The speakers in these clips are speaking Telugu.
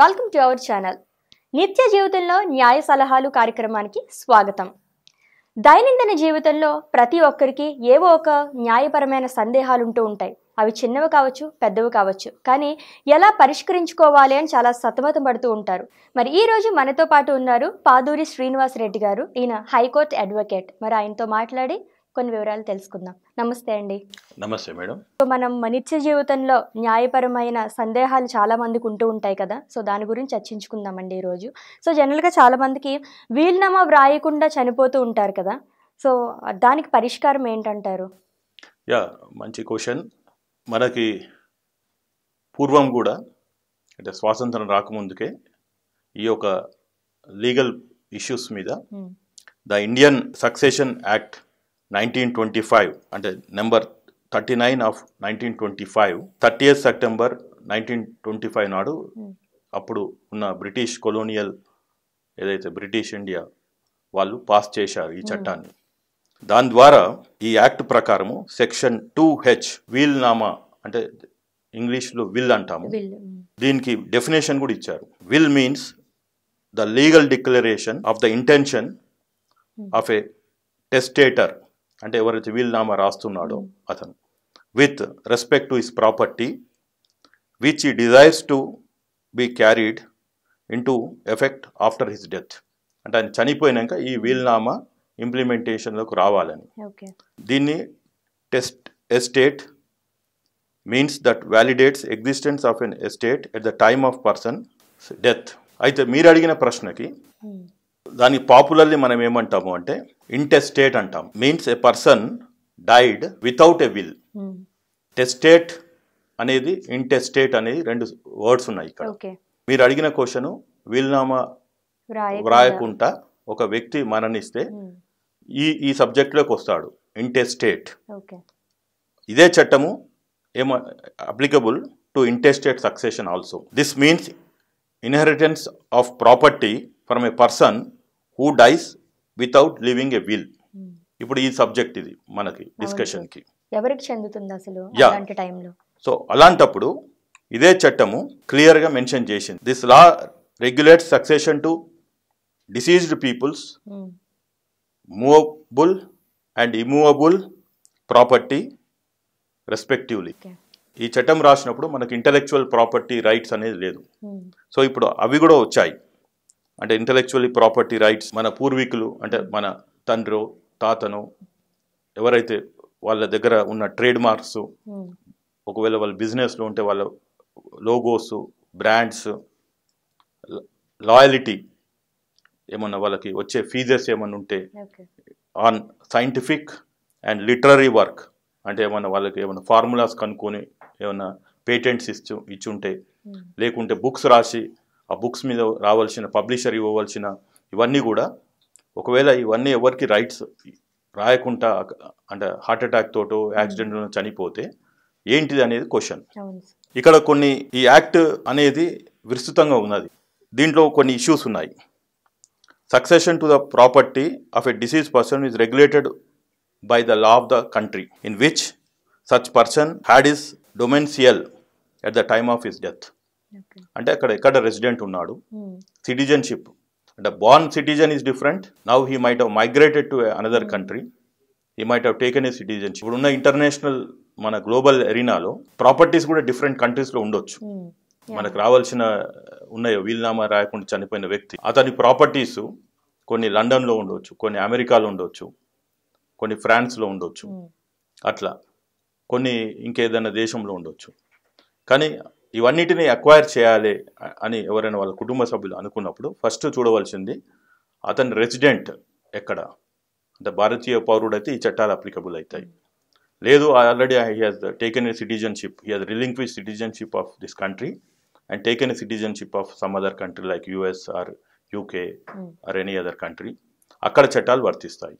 వెల్కమ్ టు అవర్ ఛానల్ నిత్య జీవితంలో న్యాయ సలహాలు కార్యక్రమానికి స్వాగతం దైనందిన జీవితంలో ప్రతి ఒక్కరికి ఏవో ఒక న్యాయపరమైన సందేహాలు ఉంటూ ఉంటాయి అవి చిన్నవి కావచ్చు పెద్దవి కావచ్చు కానీ ఎలా పరిష్కరించుకోవాలి అని చాలా సతమతం పడుతూ ఉంటారు మరి ఈరోజు మనతో పాటు ఉన్నారు పాదూరి శ్రీనివాస్ రెడ్డి గారు ఈయన హైకోర్టు అడ్వకేట్ మరి ఆయనతో మాట్లాడి కొన్ని వివరాలు తెలుసుకుందాం నమస్తే అండి నమస్తే మేడం మనం మనిత్య జీవితంలో న్యాయపరమైన సందేహాలు చాలా మందికి ఉంటూ ఉంటాయి కదా సో దాని గురించి చర్చించుకుందాం అండి ఈరోజు సో జనరల్గా చాలా మందికి వీలునామా వ్రాయకుండా చనిపోతూ ఉంటారు కదా సో దానికి పరిష్కారం ఏంటంటారు యా మంచి క్వశ్చన్ మనకి పూర్వం కూడా అంటే స్వాతంత్రం రాకముందుకే ఈ యొక్క లీగల్ ఇష్యూస్ మీద the Indian succession act nineteen twenty five అంటే number thirty nine of nineteen twenty five thirty September nineteen twenty five నాడు hmm. అప్పుడు ఉన్న బ్రిటిష్ కొలోనియల్ ఏదైతే బ్రిటిష్ ఇండియా వాళ్ళు పాస్ చేశారు ఈ hmm. చట్టాన్ని దాని ద్వారా ఈ యాక్ట్ ప్రకారము సెక్షన్ టూ హెచ్ వీల్ నామా అంటే ఇంగ్లీష్లో విల్ అంటాము hmm. దీనికి డెఫినేషన్ కూడా ఇచ్చారు will means the legal declaration of the intention of a testator అంటే ఎవరైతే వీలునామా రాస్తున్నాడో అతను with respect to his property which he desires to be carried into effect after his death అంటే ఆయన చనిపోయినాక ఈ వీల్నామా ఇంప్లిమెంటేషన్లోకి రావాలని దీన్ని testate means that validates existence of an estate at the time of person death అయితే మీరు అడిగిన ప్రశ్నకి hmm. దాన్ని పాపులర్లీ మనం ఏమంటాము అంటే ఇంటెస్టేట్ అంటాం means a person died without a will testate అనేది ఇంటెస్టేట్ అనేది రెండు వర్డ్స్ ఉన్నాయి ఇక్కడ మీరు అడిగిన క్వశ్చన్ వీల్నామా వ్రాయకుండా ఒక వ్యక్తి మరణిస్తే hmm. ఈ ఈ సబ్జెక్ట్లోకి వస్తాడు ఇంటెస్టేట్ ఇదే చట్టము ఏమ applicable to intestate succession also this means inheritance of property from a person who dies without living a will ఇప్పుడు ఈ సబ్జెక్ట్ ఇది మనకి డిస్కషన్కి ఎవరికి చెందుతుంది అసలు టైంలో సో అలాంటప్పుడు ఇదే చట్టము క్లియర్గా మెన్షన్ చేసింది this law regulate succession to deceased people's movable and immovable property respectively ఈ చట్టం రాసినప్పుడు మనకి ఇంటలెక్చువల్ ప్రాపర్టీ రైట్స్ అనేది లేదు సో hmm. ఇప్పుడు అవి కూడా వచ్చాయి అంటే ఇంటలెక్చువల్లీ ప్రాపర్టీ రైట్స్ మన పూర్వీకులు అంటే మన తండ్రో తాతనో ఎవరైతే వాళ్ళ దగ్గర ఉన్న ట్రేడ్ మార్క్స్ hmm. ఒకవేళ వాళ్ళ బిజినెస్లో ఉంటే వాళ్ళ లోగోస్ బ్రాండ్స్ లాయలిటీ ఏమన్నా వాళ్ళకి వచ్చే ఫీజెస్ ఏమన్నా ఉంటే on scientific and literary work అంటే ఏమన్నా వాళ్ళకి ఏమైనా ఫార్ములాస్ కనుక్కొని ఏమన్నా పేటెంట్స్ ఇచ్చు ఇచ్చుంటే hmm. లేకుంటే బుక్స్ రాసి ఆ బుక్స్ మీద రావాల్సిన పబ్లిషర్ ఇవ్వవలసిన ఇవన్నీ కూడా ఒకవేళ ఇవన్నీ ఎవరికి రైట్స్ రాయకుండా అంటే హార్ట్ అటాక్ తోటో యాక్సిడెంట్ చనిపోతే ఏంటిది అనేది క్వశ్చన్ ఇక్కడ కొన్ని ఈ యాక్ట్ అనేది విస్తృతంగా ఉన్నది దీంట్లో కొన్ని ఇష్యూస్ ఉన్నాయి succession to the property of a deceased person is regulated by the law of the country in which such person had his domicile at the time of his death అంటే అక్కడ ఎక్కడ రెసిడెంట్ ఉన్నాడు సిటిజన్షిప్ hmm. అంటే born citizen is different now he might have migrated to another country he might have taken a citizenship ఇప్పుడు ఉన్న ఇంటర్నేషనల్ మన గ్లోబల్ ఎరీనాలో ప్రాపర్టీస్ కూడా డిఫరెంట్ కంట్రీస్లో ఉండొచ్చు hmm. మనకు రావాల్సిన ఉన్నాయో వీలునామా రాయకుండా చనిపోయిన వ్యక్తి అతని ప్రాపర్టీస్ కొన్ని లండన్లో ఉండొచ్చు కొన్ని అమెరికాలో ఉండొచ్చు కొన్ని ఫ్రాన్స్లో ఉండొచ్చు hmm. అట్లా కొన్ని ఇంకేదైనా దేశంలో ఉండొచ్చు కానీ ఇవన్నిటిని అక్వైర్ చేయాలి అని ఎవరైనా వాళ్ళ కుటుంబ సభ్యులు అనుకున్నప్పుడు ఫస్ట్ చూడవలసింది అతని రెసిడెంట్ ఎక్కడ అంటే భారతీయ పౌరుడైతే ఈ చట్టాలు అప్లికబుల్ అవుతాయి లేదు already I has taken a citizenship he has with citizenship of this country and taken a citizenship of some other country like US or UK or any other country అక్కడ చట్టాలు వర్తిస్తాయి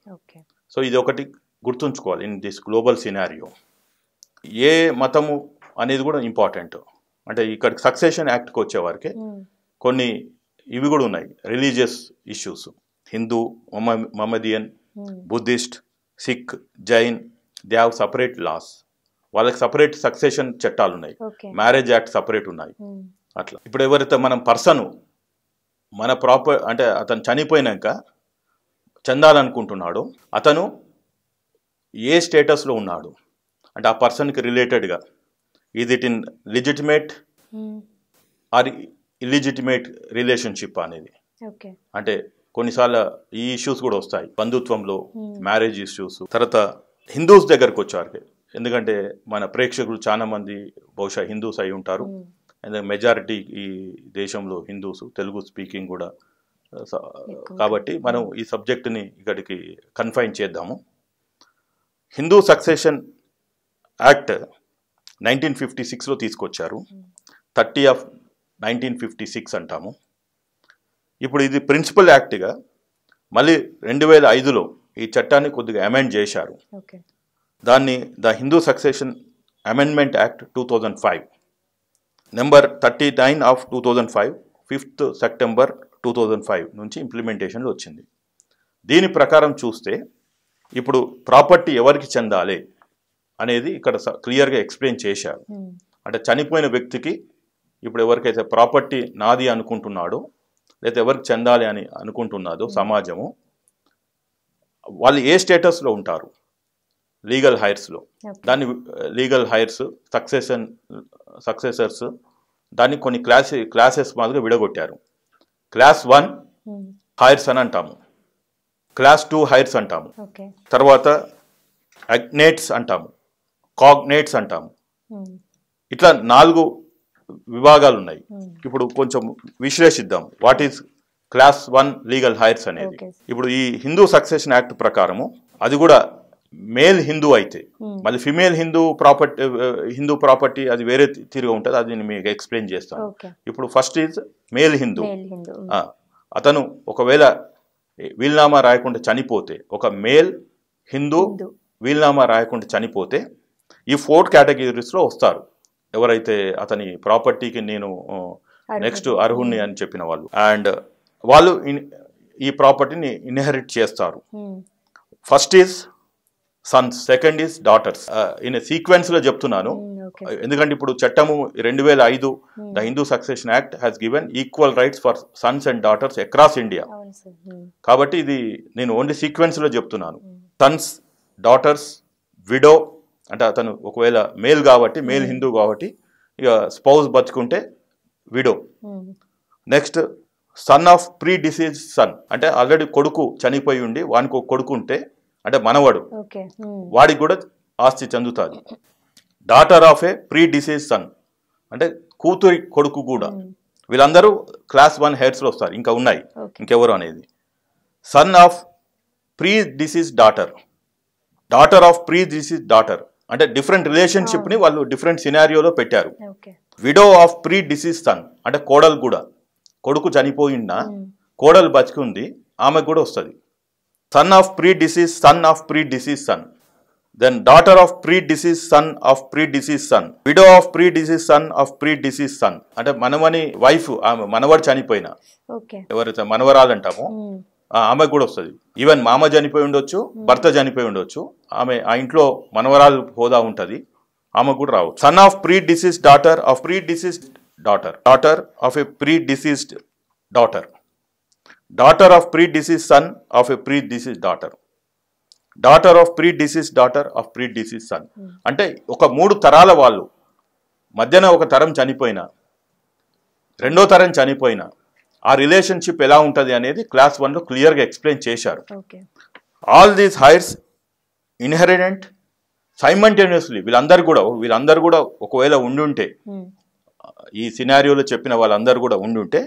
సో ఇది ఒకటి గుర్తుంచుకోవాలి ఇన్ దిస్ గ్లోబల్ సినారియో ఏ మతము అనేది కూడా ఇంపార్టెంట్ అంటే ఇక్కడ సక్సెషన్ యాక్ట్కి వచ్చేవారికి కొన్ని ఇవి కూడా ఉన్నాయి religious issues Hindu Mohammedan Buddhist Sikh Jain they have separate laws వాళ్ళకి సపరేట్ సక్సెషన్ చట్టాలు ఉన్నాయి మ్యారేజ్ యాక్ట్ సపరేట్ ఉన్నాయి అట్లా ఇప్పుడు ఎవరైతే మనం పర్సన్ మన ప్రాపర్ అంటే అతను చనిపోయినాక చెందాలనుకుంటున్నాడు అతను ఏ స్టేటస్లో ఉన్నాడు అంటే ఆ పర్సన్కి రిలేటెడ్గా is it in legitimate or illegitimate relationship అనేది అంటే కొన్నిసార్లు ఈ ఇష్యూస్ కూడా వస్తాయి బంధుత్వంలో మ్యారేజ్ hmm. ఇష్యూస్ తర్వాత హిందూస్ దగ్గరకు వచ్చారు ఎందుకంటే మన ప్రేక్షకులు చాలా మంది బహుశా హిందూస్ అయి ఉంటారు మెజారిటీ hmm. ఈ దేశంలో హిందూస్ తెలుగు స్పీకింగ్ కూడా కాబట్టి మనం hmm. ఈ సబ్జెక్టుని ఇక్కడికి కన్ఫైన్ చేద్దాము Hindu succession act nineteen fifty సిక్స్లో తీసుకొచ్చారు thirty of nineteen fifty six అంటాము ఇప్పుడు ఇది ప్రిన్సిపల్ యాక్ట్గా మళ్ళీ రెండు వేల ఐదులో ఈ చట్టాన్ని కొద్దిగా అమెండ్ చేశారు దాన్ని the Hindu succession amendment act two thousand five number thirty nine of two thousand five fifth September two thousand five నుంచి ఇంప్లిమెంటేషన్లో వచ్చింది దీని ప్రకారం చూస్తే ఇప్పుడు ప్రాపర్టీ ఎవరికి చెందాలి అనేది ఇక్కడ క్లియర్గా ఎక్స్ప్లెయిన్ చేశారు hmm. అంటే చనిపోయిన వ్యక్తికి ఇప్పుడు ఎవరికైతే ప్రాపర్టీ నాది అనుకుంటున్నాడో లేదా ఎవరికి చెందాలి అని అనుకుంటున్నాదో hmm. సమాజము వాళ్ళు ఏ స్టేటస్లో ఉంటారు లీగల్ హైర్స్లో దాన్ని లీగల్ హైర్స్ సక్సెషన్ సక్సెసర్స్ దాన్ని కొన్ని క్లాస్ క్లాసెస్ మాదిరిగా విడగొట్టారు క్లాస్ వన్ hmm. హైర్స్ అని అంటాము క్లాస్ టూ హైర్స్ అంటాము తర్వాత అగ్నేట్స్ అంటాము కాగ్నేట్స్ అంటాము hmm. ఇట్లా నాలుగు విభాగాలు ఉన్నాయి hmm. ఇప్పుడు కొంచెం విశ్లేషిద్దాం what is class one legal heirs అనేది ఇప్పుడు ఈ హిందూ సక్సెషన్ యాక్ట్ ప్రకారము అది కూడా మేల్ హిందూ అయితే hmm. మళ్ళీ female Hindu property Hindu property అది వేరే తీరుగా ఉంటుంది అది నేను మీకు ఎక్స్ప్లెయిన్ చేస్తాం ఇప్పుడు ఫస్ట్ ఈజ్ మేల్ హిందూ అతను ఒకవేళ వీల్నామా రాయకుండా చనిపోతే ఒక మేల్ హిందూ వీల్నామా రాయకుండా చనిపోతే ఈ ఫోర్ కేటగిరీస్లో వస్తారు ఎవరైతే అతని ప్రాపర్టీకి నేను నెక్స్ట్ అర్హుణ్ణి అని చెప్పిన వాళ్ళు అండ్ వాళ్ళు ఈ ప్రాపర్టీని ఇన్హెరిట్ చేస్తారు first is sons second is daughters in సీక్వెన్స్లో చెప్తున్నాను ఎందుకంటే ఇప్పుడు చట్టము రెండు వేల ఐదు the Hindu succession act has given equal rights for sons and daughters across India కాబట్టి ఇది నేను ఓన్లీ సీక్వెన్స్లో చెప్తున్నాను సన్స్ డాటర్స్ విడో అంటే అతను ఒకవేళ మేల్ కాబట్టి మేల్ hmm. హిందూ కాబట్టి ఇక స్పౌజ్ బతుకుంటే widow hmm. Next son of predeceased son అంటే ఆల్రెడీ కొడుకు చనిపోయి ఉండి వానికి కొడుకు ఉంటే అంటే మనవాడు hmm. వాడికి కూడా ఆస్తి చెందుతుంది daughter of a predeceased son అంటే కూతురి కొడుకు కూడా వీళ్ళందరూ క్లాస్ వన్ హెడ్స్లో వస్తారు ఇంకా ఉన్నాయి ఇంకెవరు అనేది son of predeceased daughter daughter of predeceased daughter అంటే డిఫరెంట్ రిలేషన్షిప్ని వాళ్ళు డిఫరెంట్ సినారియోలో పెట్టారు widow of predeceased son అంటే కోడలు కూడా కొడుకు చనిపోయిందా కోడలు బతికుంది ఆమెకు కూడా వస్తుంది son of predeceased son of predeceased son then daughter of predeceased son of predeceased son widow of predeceased son of predeceased son అంటే మనవని వైఫ్ ఆమె మనవడు చనిపోయిన ఎవరైతే మనవరాలంటామో ఆమెకు కూడా వస్తుంది ఈవెన్ మామ చనిపోయి ఉండొచ్చు hmm. భర్త చనిపోయి ఉండొచ్చు ఆమె ఆ ఇంట్లో మనవరాలు హోదా ఉంటుంది ఆమె కూడా రావచ్చు son of predeceased daughter of predeceased daughter daughter of a predeceased daughter daughter of predeceased son of a predeceased daughter daughter of predeceased daughter of predeceased son అంటే ఒక మూడు తరాల వాళ్ళు మధ్యన ఒక తరం చనిపోయిన రెండో తరం చనిపోయినా ఆ రిలేషన్షిప్ ఎలా ఉంటుంది అనేది క్లాస్ వన్లో క్లియర్గా ఎక్స్ప్లెయిన్ చేశారు all these heirs inherit simultaneously వీళ్ళందరూ కూడా వీళ్ళందరూ కూడా ఒకవేళ ఉండుంటే hmm. ఈ సినారియోలో చెప్పిన వాళ్ళందరూ కూడా ఉండుంటే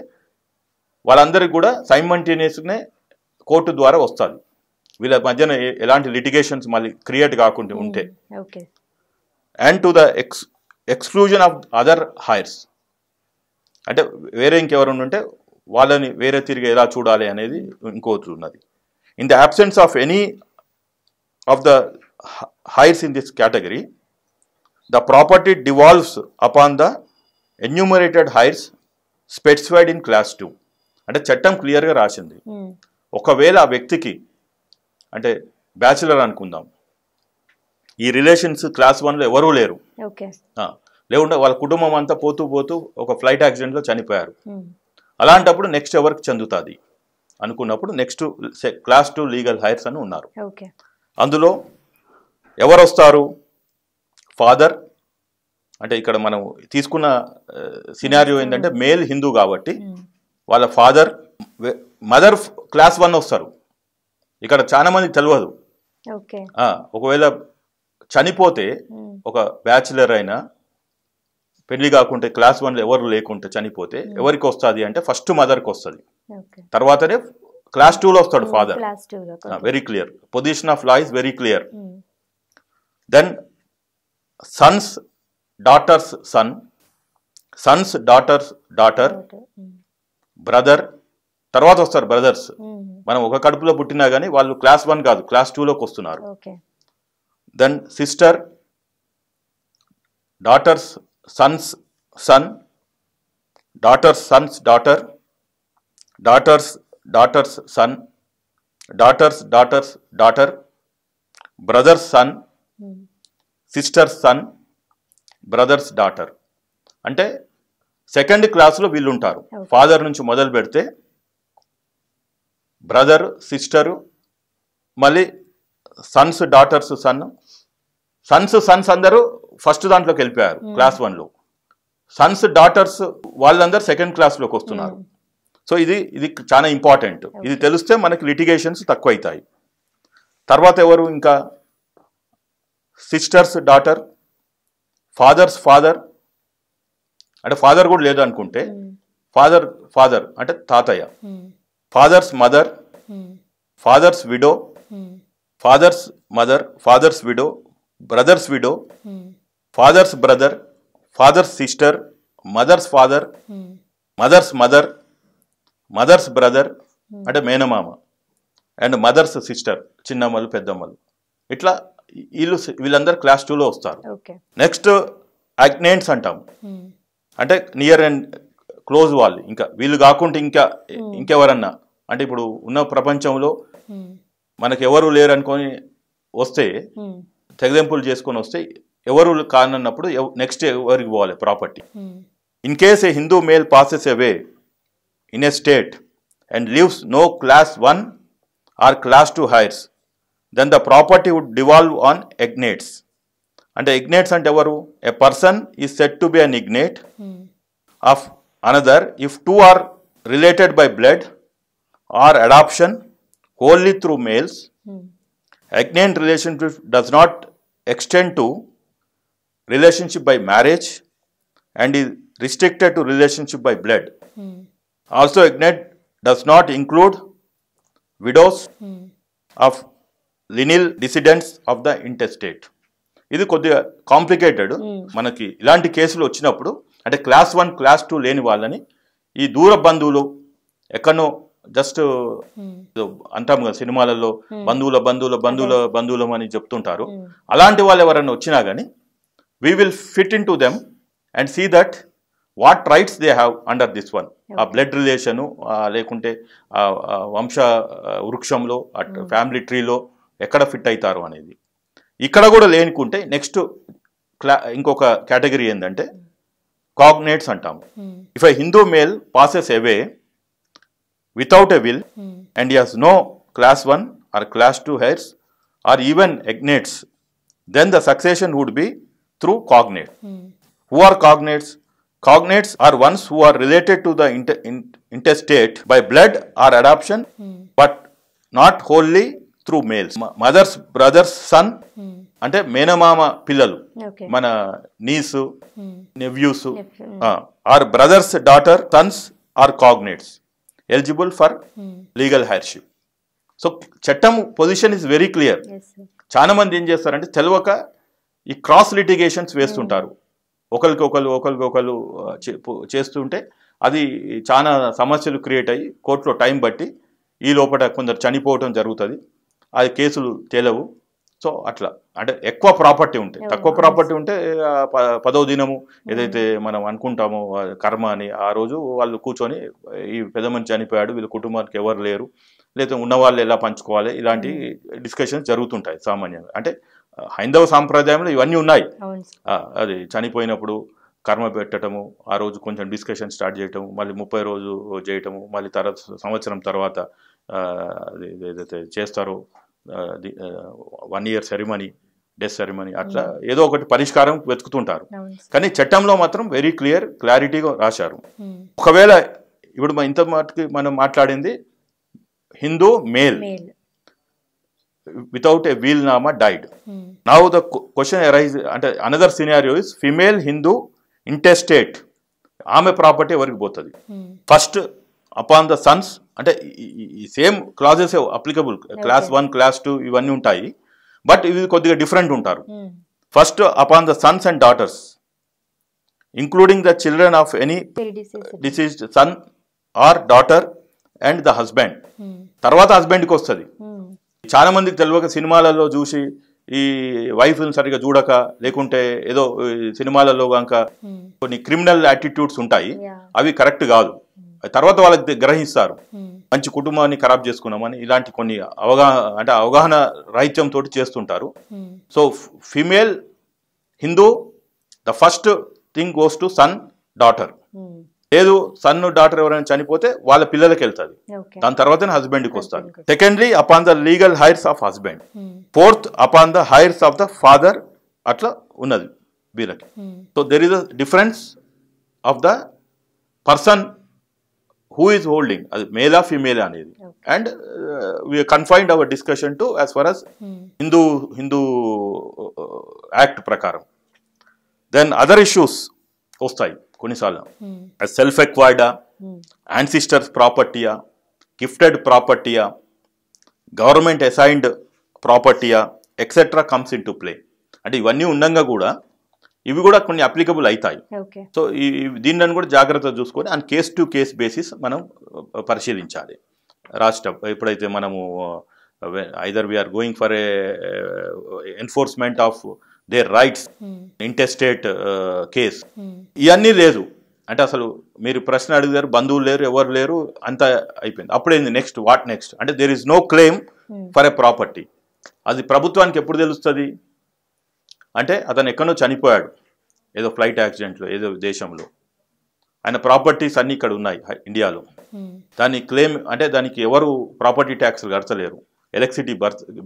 వాళ్ళందరికీ కూడా సైమంటేనియస్నే కోర్టు ద్వారా వస్తుంది వీళ్ళ మధ్యన ఎలాంటి లిటిగేషన్స్ మళ్ళీ క్రియేట్ కాకుండా hmm. ఉంటే and to the ex exclusion of other heirs అంటే వేరే ఇంకెవరు ఉంటే వాళ్ళని వేరే తిరిగి ఎలా చూడాలి అనేది ఇంకోటి ఉన్నది in the absence of any of the heirs in this category the property devolves upon the enumerated heirs specified in class two అంటే చట్టం క్లియర్గా రాసింది hmm. ఒకవేళ ఆ వ్యక్తికి అంటే బ్యాచిలర్ అనుకుందాం ఈ రిలేషన్స్ క్లాస్ వన్లో ఎవరూ లేరు లేకుండా వాళ్ళ కుటుంబం అంతా పోతూ పోతూ ఒక ఫ్లైట్ యాక్సిడెంట్లో చనిపోయారు hmm. అలాంటప్పుడు నెక్స్ట్ ఎవరికి చెందుతుంది అనుకున్నప్పుడు next class two legal heirs అని ఉన్నారు అందులో ఎవరు వస్తారు ఫాదర్ అంటే ఇక్కడ మనం తీసుకున్న సినారియో uh, ఏంటంటే మేల్ hmm. హిందూ కాబట్టి hmm. వాళ్ళ ఫాదర్ మదర్ క్లాస్ వన్ వస్తారు ఇక్కడ చాలా మంది తెలియదు ఒకవేళ చనిపోతే hmm. ఒక బ్యాచిలర్ అయినా పెళ్లి కాకుంటే క్లాస్ వన్లో ఎవరు లేకుంటే చనిపోతే hmm. ఎవరికి వస్తుంది అంటే ఫస్ట్ మదర్కి వస్తుంది తర్వాతనే క్లాస్ టూలో వస్తాడు father very clear position of law is very clear then sons daughters son sons daughters daughter brother తర్వాత వస్తారు బ్రదర్స్ hmm. మనం ఒక కడుపులో పుట్టినా కానీ వాళ్ళు క్లాస్ వన్ కాదు క్లాస్ టూలోకి వస్తున్నారు then sister daughters sons son daughters sons daughter daughters daughters son daughters daughters daughter brothers son sisters son brothers daughter అంటే సెకండ్ క్లాస్లో వీళ్ళు ఉంటారు ఫాదర్ నుంచి మొదలు పెడితే బ్రదర్ సిస్టరు మళ్ళీ sons daughters son sons sons అందరూ ఫస్ట్ దాంట్లోకి వెళ్ళిపోయారు క్లాస్ వన్లో సన్స్ డాటర్స్ వాళ్ళందరూ సెకండ్ క్లాస్లోకి వస్తున్నారు సో ఇది ఇది చాలా ఇంపార్టెంట్ ఇది తెలిస్తే మనకి లిటిగేషన్స్ తక్కువ అవుతాయి తర్వాత ఎవరు ఇంకా సిస్టర్స్ డాటర్ ఫాదర్స్ ఫాదర్ అంటే ఫాదర్ కూడా లేదు అనుకుంటే ఫాదర్ ఫాదర్ అంటే తాతయ్య father's mother father's widow father's mother father's widow brother's widow father's brother father's sister mother's father mother's mother mother's brother అంటే మేనమామ అండ్ మదర్స్ సిస్టర్ చిన్నమ్మలు పెద్దమ్మలు ఇట్లా వీళ్ళు వీళ్ళందరూ క్లాస్ టూలో వస్తారు నెక్స్ట్ అగ్నేంట్స్ అంటాం hmm. అంటే నియర్ అండ్ క్లోజ్ వాళ్ళు ఇంకా వీళ్ళు కాకుండా ఇంకా hmm. ఇంకెవరన్నా అంటే ఇప్పుడు ఉన్న ప్రపంచంలో hmm. మనకు ఎవరు లేరు అనుకొని వస్తే తెగదెంపులు చేసుకొని వస్తే ఎవరు కానున్నప్పుడు నెక్స్ట్ ఎవరికి పోవాలి property in case a Hindu male passes away in a state and leaves no class one or class two heirs then the property would devolve on agnates అంటే ఇగ్నేట్స్ అంటే ఎవరు a person is said to be an agnate of another if two are related by blood or adoption only through males agnate relationship does not extend to relationship by marriage and ఈ restricted to relationship by blood also agnate does not include widows of lineal descendants of the intestate ఇది కొద్దిగా కాంప్లికేటెడ్ మనకి ఇలాంటి కేసులు వచ్చినప్పుడు అంటే క్లాస్ వన్ క్లాస్ టూ లేని వాళ్ళని ఈ దూర బంధువులు ఎక్కడో జస్ట్ అంటాము కదా సినిమాలలో బంధువుల బంధువుల బంధువుల బంధువులం అని చెప్తుంటారు hmm. అలాంటి వాళ్ళు ఎవరైనా వచ్చినా కానీ will fit into them and see that what rights they have under this one ఆ బ్లడ్ రిలేషను లేకుంటే వంశ వృక్షంలో అట్ ఫ్యామిలీ hmm. ట్రీలో ఎక్కడ ఫిట్ అవుతారు అనేది ఇక్కడ కూడా లేనుకుంటే నెక్స్ట్ క్లా ఇంకొక కేటగిరీ ఏంటంటే కాగ్నేట్స్ అంటాం if a Hindu male passes away without a will and has no class one or class two heirs or even agnates then the succession would be through cognate who are cognates cognates are ones who are related to the intestate by blood or adoption but not only through males mothers brothers son అంటే మేనమామ పిల్లలు మన nieces nephews or brothers daughter sons are cognates eligible for legal heirship so చట్టం పొజిషన్ ఇస్ వెరీ క్లియర్ చాలా మంది ఏం చేస్తారంటే తెలియక ఈ క్రాస్ లిటిగేషన్స్ వేస్తుంటారు ఒకరికి ఒకరు ఒకరికి ఒకరు చేస్తుంటే అది చాలా సమస్యలు క్రియేట్ అయ్యి కోర్టులో టైం బట్టి ఈ లోపల కొందరు చనిపోవటం జరుగుతుంది అది కేసులు తేలవు సో అట్లా అంటే ఎక్కువ ప్రాపర్టీ ఉంటే తక్కువ ప్రాపర్టీ ఉంటే పదో దినము ఏదైతే మనం అనుకుంటామో కర్మ అని ఆ రోజు వాళ్ళు కూర్చొని ఈ పెద్ద మనిషి చనిపోయాడు వీళ్ళ కుటుంబానికి ఎవరు లేరు లేకపోతే ఉన్నవాళ్ళు ఎలా పంచుకోవాలి ఇలాంటి డిస్కషన్స్ జరుగుతుంటాయి సామాన్యంగా అంటే హైందవ సాంప్రదాయంలో ఇవన్నీ ఉన్నాయి అది చనిపోయినప్పుడు కర్మ పెట్టడము ఆ రోజు కొంచెం డిస్కషన్ స్టార్ట్ చేయటము మళ్ళీ ముప్పై రోజు చేయటము మళ్ళీ తర్వాత సంవత్సరం తర్వాత ఏదైతే చేస్తారో one year ceremony death ceremony అట్లా ఏదో ఒకటి పరిష్కారం వెతుకుతుంటారు కానీ చట్టంలో మాత్రం వెరీ క్లియర్ క్లారిటీగా రాశారు ఒకవేళ ఇప్పుడు ఇంత మటుకి మనం మాట్లాడింది Hindu male without a will nama died now the question question అంటే another scenario is female Hindu intestate ఆమె ప్రాపర్టీ ఎవరికి పోతుంది ఫస్ట్ అపాన్ ద సన్స్ అంటే ఈ same clauses applicable class one class two ఇవన్నీ ఉంటాయి బట్ ఇవి కొద్దిగా డిఫరెంట్ ఉంటారు first upon the sons and daughters including the children of any deceased son or daughter and the husband తర్వాత హస్బెండ్కి వస్తుంది hmm. చాలా మందికి తెలియక సినిమాలలో చూసి ఈ వైఫ్ సరిగా చూడక లేకుంటే ఏదో సినిమాలలో కనుక కొన్ని క్రిమినల్ యాటిట్యూడ్స్ ఉంటాయి అవి కరెక్ట్ కాదు hmm. తర్వాత వాళ్ళకి గ్రహిస్తారు hmm. మంచి కుటుంబాన్ని ఖరాబ్ చేసుకున్నామని ఇలాంటి కొన్ని అవగాహన అంటే అవగాహన రహిత్యం తోటి చేస్తుంటారు so female Hindu the first thing goes to son daughter లేదు సన్ డాటర్ ఎవరైనా చనిపోతే వాళ్ళ పిల్లలకి వెళ్తుంది దాని తర్వాతనే హస్బెండ్కి వస్తుంది secondary upon the legal heirs of husband fourth upon the heirs of the father అట్లా ఉన్నది వీళ్ళకి so there is a difference of the person who is holding అది మేలా ఫీమేల్ అనేది and we confined our discussion to as far as Hindu Hindu act ప్రకారం దెన్ అదర్ ఇష్యూస్ వస్తాయి కొన్నిసార్లు సెల్ఫ్ ఎక్వైర్డా యాన్సిస్టర్స్ ప్రాపర్టీయా గిఫ్టెడ్ ప్రాపర్టీయా గవర్నమెంట్ అసైన్డ్ ప్రాపర్టీయా etcetera comes into play అంటే ఇవన్నీ ఉండగా కూడా ఇవి కూడా కొన్ని అప్లికబుల్ అవుతాయి సో ఈ దీన్ని కూడా జాగ్రత్త చూసుకొని and case to case basis మనం పరిశీలించాలి రాష్ట్రం ఎప్పుడైతే మనము either we are going for enforcement of the rights intestate case ఇవన్నీ లేదు అంటే అసలు మీరు ప్రశ్న అడిగారు బంధువులు లేరు ఎవరు లేరు అంతా అయిపోయింది అప్పుడేంది నెక్స్ట్ వాట్ నెక్స్ట్ అంటే there is no claim for a property అది ప్రభుత్వానికి ఎప్పుడు తెలుస్తుంది అంటే అతను ఎక్కడో చనిపోయాడు ఏదో ఫ్లైట్ యాక్సిడెంట్లో ఏదో దేశంలో ఆయన ప్రాపర్టీస్ అన్నీ ఇక్కడ ఉన్నాయి ఇండియాలో hmm. దాని క్లెయిమ్ అంటే దానికి ఎవరు ప్రాపర్టీ ట్యాక్స్లు కడతలేరు ఎలక్ట్రిసిటీ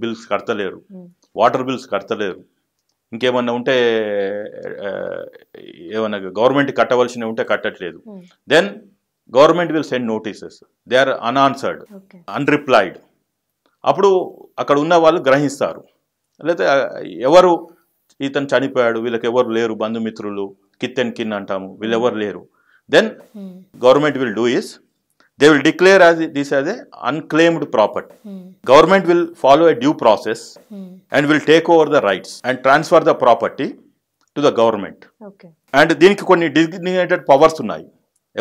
బిల్స్ కడతలేరు వాటర్ hmm. బిల్స్ కడతలేరు ఇంకేమన్నా ఉంటే ఏమన్నా గవర్నమెంట్ కట్టవలసినవి ఉంటే కట్టట్లేదు then hmm. Government will send notices they are unanswered unreplied అప్పుడు అక్కడ ఉన్న వాళ్ళు గ్రహిస్తారు లేకపోతే ఎవరు ఇతను చనిపోయాడు వీళ్ళకి ఎవరు లేరు బంధుమిత్రులు కిత్తెన్ కిన్ అంటాము వీళ్ళెవరు లేరు then hmm. Government will do is they will declare as this as a unclaimed property government will follow a due process and will take over the rights and transfer the property to the government and దీనికి కొన్ని డిజిగ్నేటెడ్ పవర్స్ ఉన్నాయి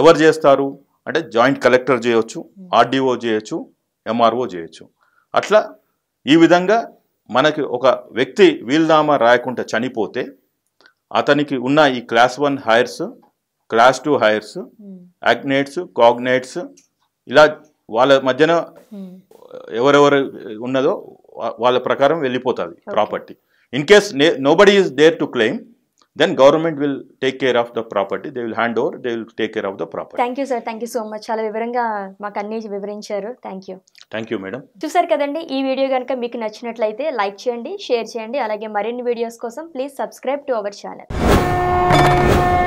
ఎవరు చేస్తారు అంటే జాయింట్ కలెక్టర్ చేయొచ్చు hmm. ఆర్డీఓ చేయొచ్చు ఎంఆర్ఓ చేయొచ్చు అట్లా ఈ విధంగా మనకి ఒక వ్యక్తి వీల్నామా రాయకుండా చనిపోతే అతనికి ఉన్న ఈ class one heirs class two heirs hmm. Agnates cognates ఇలా వాళ్ళ మధ్యన hmm. ఎవరెవరు ఉన్నదో వాళ్ళ ప్రకారం వెళ్ళిపోతుంది property in case nobody is there to claim then government will take care of the property they will hand over they will take care of the property thank you sir thank you so much చాలా వివరంగా మాకు అన్ని వివరించారు thank you thank you madam చూసారు కదండి ఈ వీడియో కనుక మీకు నచ్చినట్లయితే లైక్ చేయండి షేర్ చేయండి అలాగే మరిన్ని వీడియోస్ కోసం please subscribe to our channel